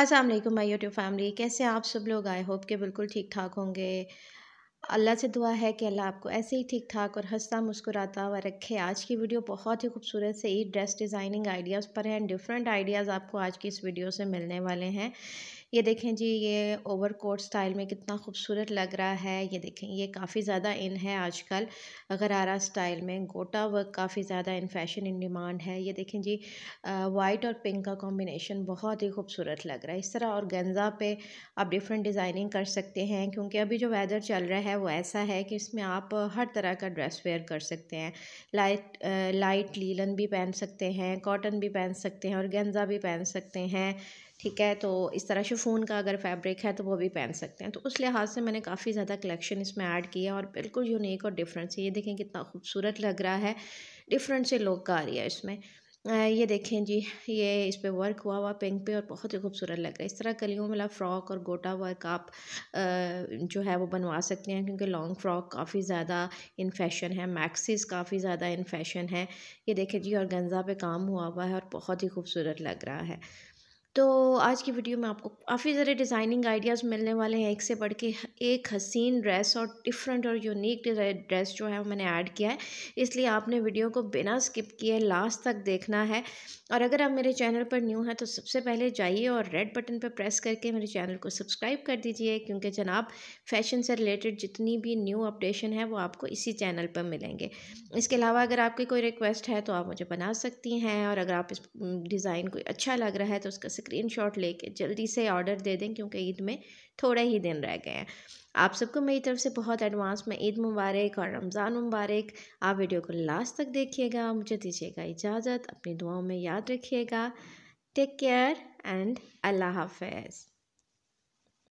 असल my YouTube family कैसे आप सब लोग आए होप के बिल्कुल ठीक ठाक होंगे अल्लाह से दुआ है कि अल्लाह आपको ऐसे ही ठीक ठाक और हंसता मुस्कुराता हुआ रखे आज की वीडियो बहुत ही खूबसूरत से ही ड्रेस डिज़ाइनिंग आइडियाज़ पर हैं डिफरेंट आइडियाज़ आपको आज की इस वीडियो से मिलने वाले हैं ये देखें जी ये ओवर कोट स्टाइल में कितना खूबसूरत लग रहा है ये देखें ये काफ़ी ज़्यादा इन है आजकल गरारा स्टाइल में गोटा वर्क काफ़ी ज़्यादा इन फैशन इन डिमांड है ये देखें जी वाइट और पिंक का कॉम्बिनेशन बहुत ही खूबसूरत लग रहा है इस तरह और गेंजा पे आप डिफरेंट डिज़ाइनिंग कर सकते हैं क्योंकि अभी जो वेदर चल रहा है वो ऐसा है कि इसमें आप हर तरह का ड्रेस वेयर कर सकते हैं लाइट लाइट लीलन भी पहन सकते हैं कॉटन भी पहन सकते हैं और गेंजा भी पहन सकते हैं ठीक है तो इस तरह शिफोन का अगर फैब्रिक है तो वो भी पहन सकते हैं तो उस लिहाज से मैंने काफ़ी ज़्यादा कलेक्शन इसमें ऐड किया और बिल्कुल यूनिक और डिफरेंट से ये देखें कितना खूबसूरत लग रहा है डिफरेंट से लोग का आ रही है इसमें ये देखें जी ये इस पर वर्क हुआ हुआ पिंक पे और बहुत ही खूबसूरत लग रहा है इस तरह कलियों वाला फ़्रॉक और गोटा वर्क आप जो है वो बनवा सकते हैं क्योंकि लॉन्ग फ़्रॉक काफ़ी ज़्यादा इन फैशन है मैक्सिस काफ़ी ज़्यादा इन फैशन है ये देखें जी और गंजा पे काम हुआ हुआ है और बहुत ही खूबसूरत लग रहा है तो आज की वीडियो में आपको काफ़ी सारे डिज़ाइनिंग आइडियाज़ मिलने वाले हैं एक से बढ़ के एक हसीन ड्रेस और डिफरेंट और यूनिक ड्रेस जो है वो मैंने ऐड किया है इसलिए आपने वीडियो को बिना स्किप किए लास्ट तक देखना है और अगर आप मेरे चैनल पर न्यू हैं तो सबसे पहले जाइए और रेड बटन पर प्रेस करके मेरे चैनल को सब्सक्राइब कर दीजिए क्योंकि जनाब फैशन से रिलेटेड जितनी भी न्यू अपडेशन है वो आपको इसी चैनल पर मिलेंगे इसके अलावा अगर आपकी कोई रिक्वेस्ट है तो आप मुझे बना सकती हैं और अगर आप इस डिज़ाइन कोई अच्छा लग रहा है तो उसका स्क्रीनशॉट लेके जल्दी से ऑर्डर दे दें क्योंकि ईद में थोड़े ही दिन रह गए हैं आप सबको मेरी तरफ से बहुत एडवांस में ईद मुबारक और रमज़ान मुबारक आप वीडियो को लास्ट तक देखिएगा मुझे दीजिएगा इजाज़त अपनी दुआओं में याद रखिएगा टेक केयर एंड अल्लाह हाफिज़